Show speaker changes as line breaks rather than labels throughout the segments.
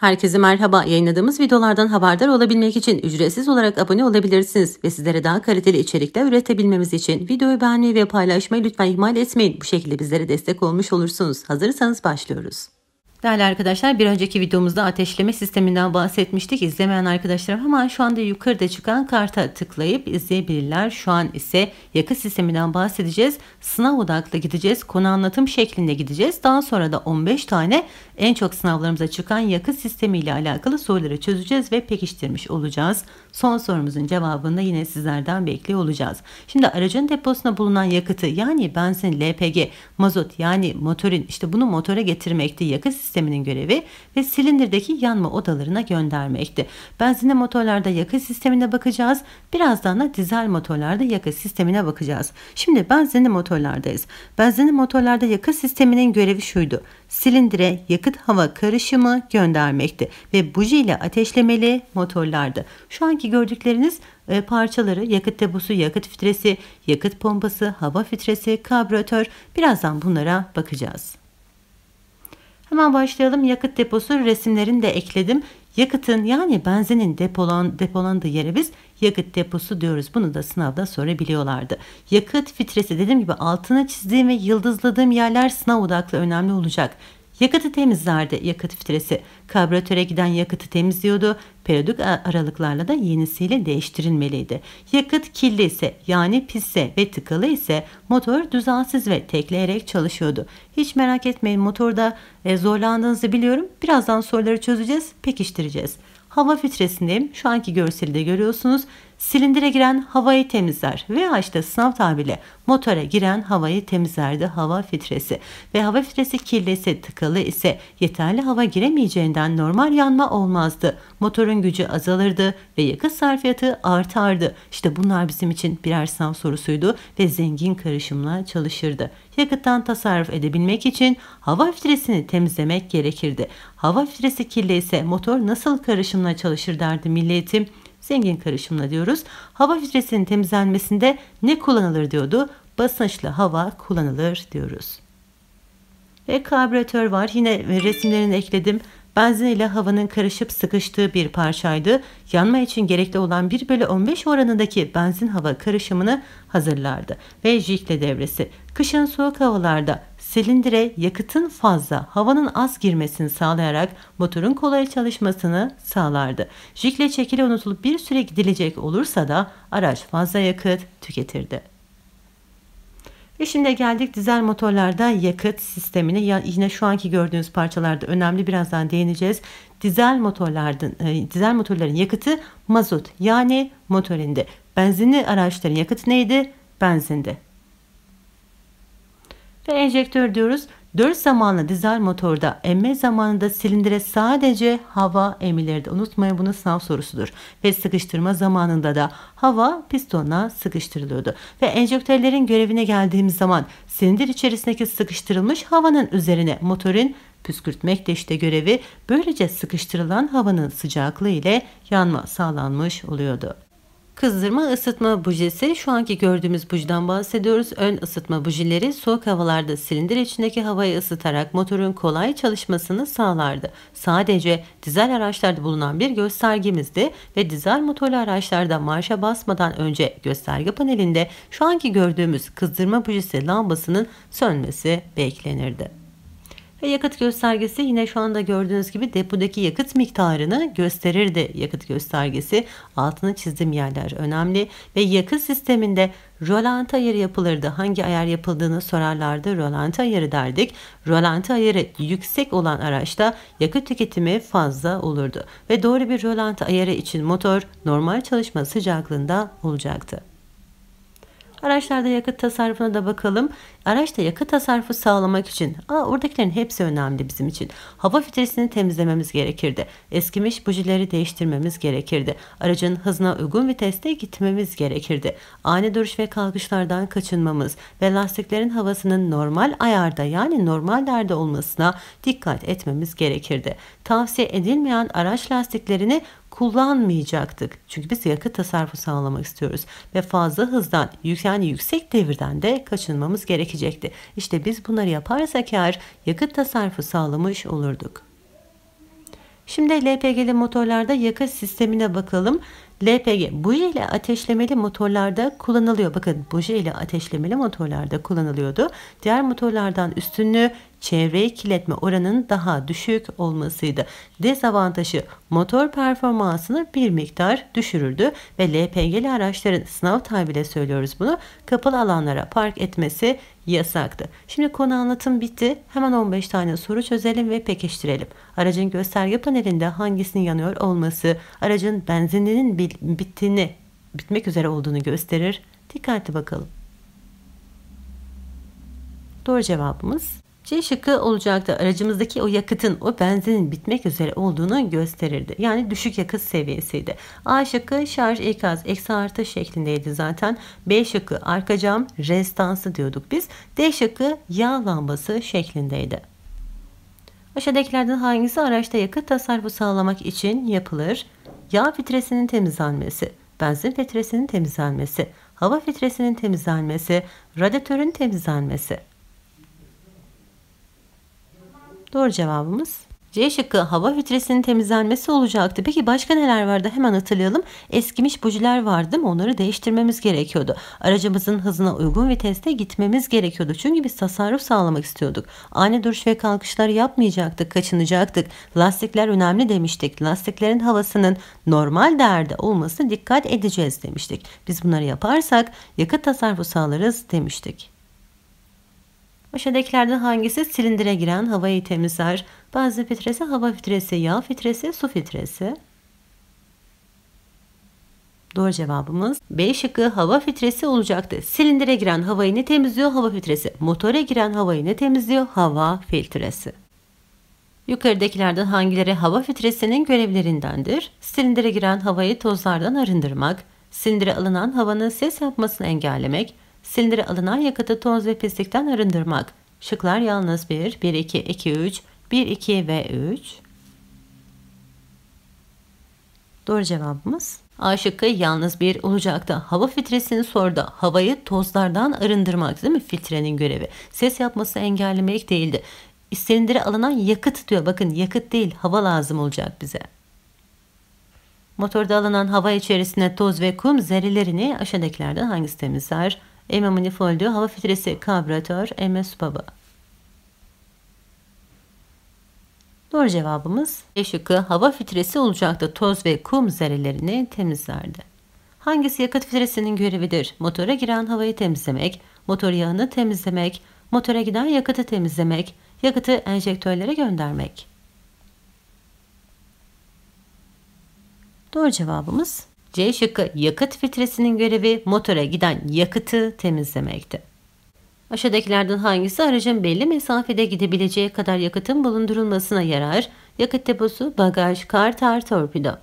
Herkese merhaba. Yayınladığımız videolardan haberdar olabilmek için ücretsiz olarak abone olabilirsiniz ve sizlere daha kaliteli içerikler üretebilmemiz için videoyu beğenmeyi ve paylaşmayı lütfen ihmal etmeyin. Bu şekilde bizlere destek olmuş olursunuz. Hazırsanız başlıyoruz. Değerli arkadaşlar bir önceki videomuzda ateşleme sisteminden bahsetmiştik. İzlemeyen arkadaşlarım hemen şu anda yukarıda çıkan karta tıklayıp izleyebilirler. Şu an ise yakıt sisteminden bahsedeceğiz. Sınav odaklı gideceğiz. Konu anlatım şeklinde gideceğiz. Daha sonra da 15 tane en çok sınavlarımıza çıkan yakıt sistemi ile alakalı soruları çözeceğiz ve pekiştirmiş olacağız. Son sorumuzun cevabını da yine sizlerden bekliyor olacağız. Şimdi aracın deposuna bulunan yakıtı yani benzin, LPG, mazot yani motorin işte bunu motora getirmekte yakıt sisteminin görevi ve silindirdeki yanma odalarına göndermekti. Benzinli motorlarda yakıt sistemine bakacağız. Birazdan da dizel motorlarda yakıt sistemine bakacağız. Şimdi benzinli motorlardayız. Benzinli motorlarda yakıt sisteminin görevi şuydu. Silindire yakıt hava karışımı göndermekti ve buji ile ateşlemeli motorlardı. Şu anki gördükleriniz e, parçaları yakıt deposu, yakıt filtresi, yakıt pompası, hava filtresi, karbüratör birazdan bunlara bakacağız. Hemen başlayalım. Yakıt deposu resimlerini de ekledim. Yakıtın yani benzinin depolan, depolandığı yere biz yakıt deposu diyoruz. Bunu da sınavda sorabiliyorlardı. Yakıt fitresi dediğim gibi altına çizdiğim ve yıldızladığım yerler sınav odaklı önemli olacak. Yakıtı temizlerdi yakıt filtresi. Karbüratöre giden yakıtı temizliyordu. Periyodik aralıklarla da yenisiyle değiştirilmeliydi. Yakıt kirli ise yani pisse ve tıkalı ise motor düzensiz ve tekleyerek çalışıyordu. Hiç merak etmeyin motorda e, zorlandığınızı biliyorum. Birazdan soruları çözeceğiz, pekiştireceğiz. Hava filtresindeyim. Şu anki görseli de görüyorsunuz silindire giren havayı temizler veya işte sınav tabiriyle motora giren havayı temizlerdi hava filtresi ve hava filtresi kirlisi tıkalı ise yeterli hava giremeyeceğinden normal yanma olmazdı. Motorun gücü azalırdı ve yakıt sarfiyatı artardı. İşte bunlar bizim için birer sınav sorusuydu ve zengin karışımla çalışırdı. Yakıttan tasarruf edebilmek için hava filtresini temizlemek gerekirdi. Hava filtresi kirli ise motor nasıl karışımla çalışır derdi milli Zengin karışımla diyoruz. Hava filtresinin temizlenmesinde ne kullanılır diyordu. Basınçlı hava kullanılır diyoruz. Ve karbüratör var. Yine resimlerini ekledim. Benzin ile havanın karışıp sıkıştığı bir parçaydı. Yanma için gerekli olan 1 bölü 15 oranındaki benzin hava karışımını hazırlardı. Ve jikle devresi. Kışın soğuk havalarda silindire yakıtın fazla, havanın az girmesini sağlayarak motorun kolay çalışmasını sağlardı. Jikle çekili unutulup bir süre gidilecek olursa da araç fazla yakıt tüketirdi. Ve şimdi geldik dizel motorlarda yakıt sistemine yine şu anki gördüğünüz parçalarda önemli birazdan değineceğiz. Dizel motorlardan e, dizel motorların yakıtı mazot yani motorinde. Benzinli araçların yakıtı neydi? Benzinde ve enjektör diyoruz. Dört zamanlı dizel motorda emme zamanında silindire sadece hava emilirdi. Unutmayın bunu sınav sorusudur. Ve sıkıştırma zamanında da hava pistona sıkıştırılıyordu. Ve enjektörlerin görevine geldiğimiz zaman silindir içerisindeki sıkıştırılmış havanın üzerine motorun püskürtmek de işte görevi. Böylece sıkıştırılan havanın sıcaklığı ile yanma sağlanmış oluyordu. Kızdırma ısıtma bujesi şu anki gördüğümüz bujdan bahsediyoruz. Ön ısıtma bujileri soğuk havalarda silindir içindeki havayı ısıtarak motorun kolay çalışmasını sağlardı. Sadece dizel araçlarda bulunan bir göstergemizdi ve dizel motorlu araçlarda marşa basmadan önce gösterge panelinde şu anki gördüğümüz kızdırma bujesi lambasının sönmesi beklenirdi. Ve yakıt göstergesi yine şu anda gördüğünüz gibi depodaki yakıt miktarını gösterir de yakıt göstergesi. Altını çizdim yerler önemli ve yakıt sisteminde rölanti ayarı yapılırdı. Hangi ayar yapıldığını sorarlardı. Rölanti ayarı derdik. Rölanti ayarı yüksek olan araçta yakıt tüketimi fazla olurdu ve doğru bir rölanti ayarı için motor normal çalışma sıcaklığında olacaktı. Araçlarda yakıt tasarrufuna da bakalım. Araçta yakıt tasarrufu sağlamak için, aa oradakilerin hepsi önemli bizim için. Hava filtresini temizlememiz gerekirdi. Eskimiş bujileri değiştirmemiz gerekirdi. Aracın hızına uygun viteste gitmemiz gerekirdi. Ani duruş ve kalkışlardan kaçınmamız ve lastiklerin havasının normal ayarda yani normallerde olmasına dikkat etmemiz gerekirdi. Tavsiye edilmeyen araç lastiklerini kullanmayacaktık. Çünkü biz yakıt tasarrufu sağlamak istiyoruz ve fazla hızdan yani yüksek devirden de kaçınmamız gerekecekti. İşte biz bunları yaparsak eğer yakıt tasarrufu sağlamış olurduk. Şimdi LPG'li motorlarda yakıt sistemine bakalım. LPG buji ile ateşlemeli motorlarda kullanılıyor. Bakın buji ile ateşlemeli motorlarda kullanılıyordu. Diğer motorlardan üstünlüğü çevreyi kirletme oranının daha düşük olmasıydı. Dezavantajı motor performansını bir miktar düşürürdü ve LPG'li araçların sınav tabiyle söylüyoruz bunu kapalı alanlara park etmesi yasaktı. Şimdi konu anlatım bitti. Hemen 15 tane soru çözelim ve pekiştirelim. Aracın gösterge panelinde hangisinin yanıyor olması, aracın benzininin bir bittiğini, bitmek üzere olduğunu gösterir. Dikkatli bakalım. Doğru cevabımız C şıkkı olacaktı. Aracımızdaki o yakıtın, o benzinin bitmek üzere olduğunu gösterirdi. Yani düşük yakıt seviyesiydi. A şıkkı şarj ikaz eksi artı şeklindeydi zaten. B şıkkı arka cam restansı diyorduk biz. D şıkkı yağ lambası şeklindeydi. Aşağıdakilerden hangisi araçta yakıt tasarrufu sağlamak için yapılır? yağ filtresinin temizlenmesi, benzin filtresinin temizlenmesi, hava filtresinin temizlenmesi, radyatörün temizlenmesi. Doğru cevabımız C şıkkı hava filtresinin temizlenmesi olacaktı. Peki başka neler vardı? Hemen hatırlayalım. Eskimiş bujiler vardı mı? Onları değiştirmemiz gerekiyordu. Aracımızın hızına uygun viteste gitmemiz gerekiyordu. Çünkü biz tasarruf sağlamak istiyorduk. Ani duruş ve kalkışlar yapmayacaktık, kaçınacaktık. Lastikler önemli demiştik. Lastiklerin havasının normal değerde olmasına dikkat edeceğiz demiştik. Biz bunları yaparsak yakıt tasarrufu sağlarız demiştik. Aşağıdakilerden hangisi silindire giren havayı temizler? Bazı filtresi hava filtresi, yağ filtresi, su filtresi. Doğru cevabımız B şıkkı hava filtresi olacaktı. Silindire giren havayı ne temizliyor? Hava filtresi. Motora giren havayı ne temizliyor? Hava filtresi. Yukarıdakilerden hangileri hava filtresinin görevlerindendir? Silindire giren havayı tozlardan arındırmak, silindire alınan havanın ses yapmasını engellemek, Silindire alınan yakıtı toz ve pislikten arındırmak. Şıklar yalnız 1, 1, 2, 2, 3, 1, 2 ve 3. Doğru cevabımız A şıkkı yalnız bir olacaktı. Hava filtresini sordu. Havayı tozlardan arındırmak değil mi filtrenin görevi? Ses yapması engellemek değildi. Silindire alınan yakıt diyor. Bakın yakıt değil hava lazım olacak bize. Motorda alınan hava içerisinde toz ve kum zerrelerini aşağıdakilerden hangisi temizler? emme manifoldu, hava filtresi, karbüratör, emme su baba. Doğru cevabımız E şıkkı hava filtresi olacaktı toz ve kum zerrelerini temizlerdi. Hangisi yakıt filtresinin görevidir? Motora giren havayı temizlemek, motor yağını temizlemek, motora giden yakıtı temizlemek, yakıtı enjektörlere göndermek. Doğru cevabımız C şıkkı yakıt filtresinin görevi motora giden yakıtı temizlemekti. Aşağıdakilerden hangisi aracın belli mesafede gidebileceği kadar yakıtın bulundurulmasına yarar? Yakıt deposu, bagaj, kartar, torpido.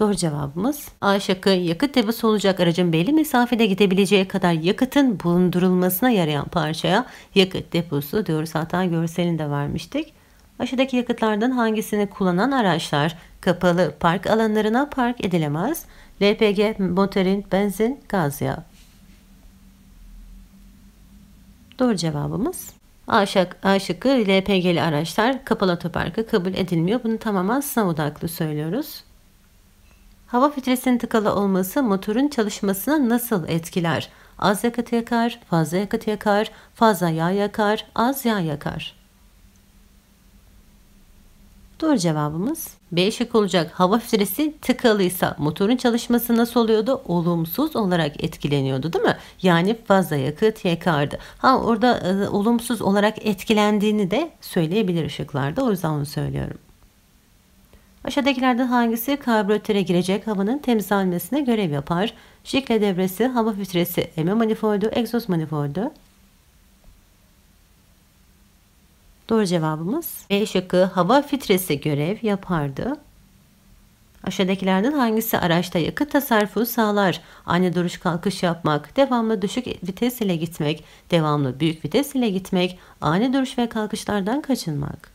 Doğru cevabımız A şıkkı yakıt deposu olacak aracın belli mesafede gidebileceği kadar yakıtın bulundurulmasına yarayan parçaya yakıt deposu diyoruz. Hatta görselini de vermiştik. Aşağıdaki yakıtlardan hangisini kullanan araçlar Kapalı park alanlarına park edilemez. LPG, motorin, benzin, gaz yağı. Doğru cevabımız. A, şak, şıkkı LPG'li araçlar kapalı otoparka kabul edilmiyor. Bunu tamamen sınav odaklı söylüyoruz. Hava filtresinin tıkalı olması motorun çalışmasına nasıl etkiler? Az yakıt yakar, fazla yakıt yakar, fazla yağ yakar, az yağ yakar. Doğru cevabımız B şık olacak. Hava filtresi tıkalıysa motorun çalışması nasıl oluyordu? Olumsuz olarak etkileniyordu değil mi? Yani fazla yakıt yakardı. Ha orada e, olumsuz olarak etkilendiğini de söyleyebilir ışıklarda. O yüzden onu söylüyorum. Aşağıdakilerden hangisi karbüratöre girecek havanın temizlenmesine görev yapar? Şikle devresi, hava filtresi, eme manifoldu, egzoz manifoldu. Doğru cevabımız B e şıkkı hava filtresi görev yapardı. Aşağıdakilerden hangisi araçta yakıt tasarrufu sağlar? Ani duruş kalkış yapmak, devamlı düşük vites ile gitmek, devamlı büyük vites ile gitmek, ani duruş ve kalkışlardan kaçınmak.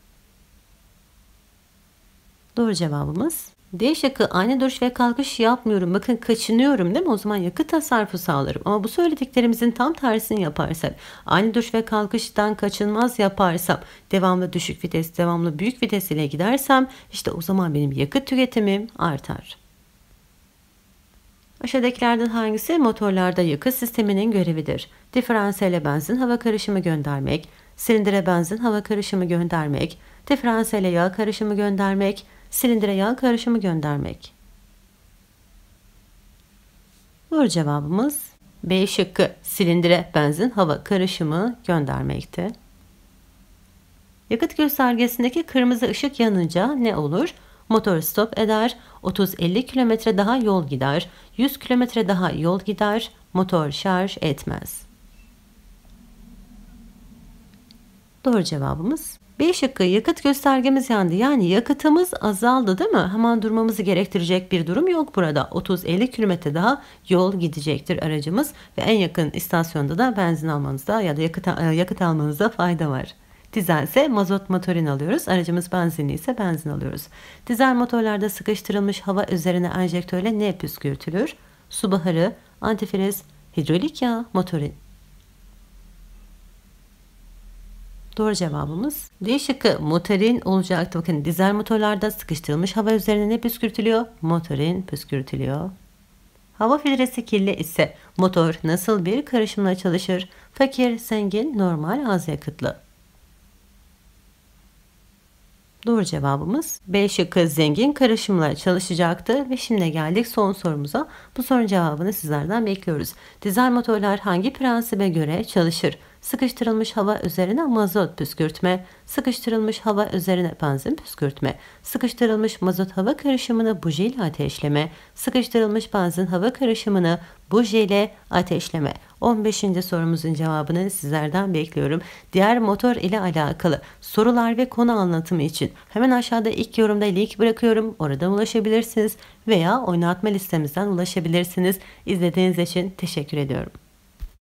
Doğru cevabımız D şıkkı aynı duruş ve kalkış yapmıyorum. Bakın kaçınıyorum değil mi? O zaman yakıt tasarrufu sağlarım. Ama bu söylediklerimizin tam tersini yaparsam, aynı duruş ve kalkıştan kaçınmaz yaparsam, devamlı düşük vites, devamlı büyük vites ile gidersem işte o zaman benim yakıt tüketimim artar. Aşağıdakilerden hangisi motorlarda yakıt sisteminin görevidir? Diferansiyele benzin hava karışımı göndermek, silindire benzin hava karışımı göndermek, diferansiyele yağ karışımı göndermek, silindire yağ karışımı göndermek. Doğru cevabımız B şıkkı silindire benzin hava karışımı göndermekti. Yakıt göstergesindeki kırmızı ışık yanınca ne olur? Motor stop eder, 30-50 km daha yol gider, 100 km daha yol gider, motor şarj etmez. Doğru cevabımız B şıkkı yakıt göstergemiz yandı. Yani yakıtımız azaldı değil mi? Hemen durmamızı gerektirecek bir durum yok burada. 30-50 kilometre daha yol gidecektir aracımız ve en yakın istasyonda da benzin almanızda ya da yakıt, e, yakıt almanızda fayda var. Dizel mazot motorini alıyoruz. Aracımız benzinli ise benzin alıyoruz. Dizel motorlarda sıkıştırılmış hava üzerine enjektörle ne püskürtülür? Su baharı, antifriz, hidrolik yağ, motorin. Doğru cevabımız D şıkkı motorin olacaktı. Bakın dizel motorlarda sıkıştırılmış hava üzerine ne püskürtülüyor? Motorin püskürtülüyor. Hava filtresi kirli ise motor nasıl bir karışımla çalışır? Fakir, zengin, normal, az yakıtlı. Doğru cevabımız B şıkkı zengin karışımla çalışacaktı ve şimdi geldik son sorumuza. Bu sorunun cevabını sizlerden bekliyoruz. Dizel motorlar hangi prensibe göre çalışır? sıkıştırılmış hava üzerine mazot püskürtme, sıkıştırılmış hava üzerine benzin püskürtme, sıkıştırılmış mazot hava karışımını buji ile ateşleme, sıkıştırılmış benzin hava karışımını buji ile ateşleme. 15. sorumuzun cevabını sizlerden bekliyorum. Diğer motor ile alakalı sorular ve konu anlatımı için hemen aşağıda ilk yorumda link bırakıyorum. Oradan ulaşabilirsiniz veya oynatma listemizden ulaşabilirsiniz. İzlediğiniz için teşekkür ediyorum.